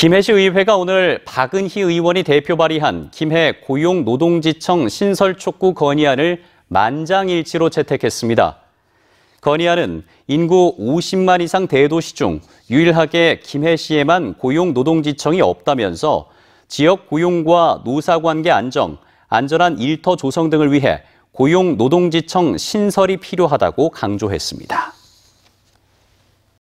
김해시 의회가 오늘 박은희 의원이 대표 발의한 김해 고용 노동지청 신설 촉구 건의안을 만장일치로 채택했습니다. 건의안은 인구 50만 이상 대도시 중 유일하게 김해시에만 고용 노동지청이 없다면서 지역 고용과 노사관계 안정, 안전한 일터 조성 등을 위해 고용 노동지청 신설이 필요하다고 강조했습니다.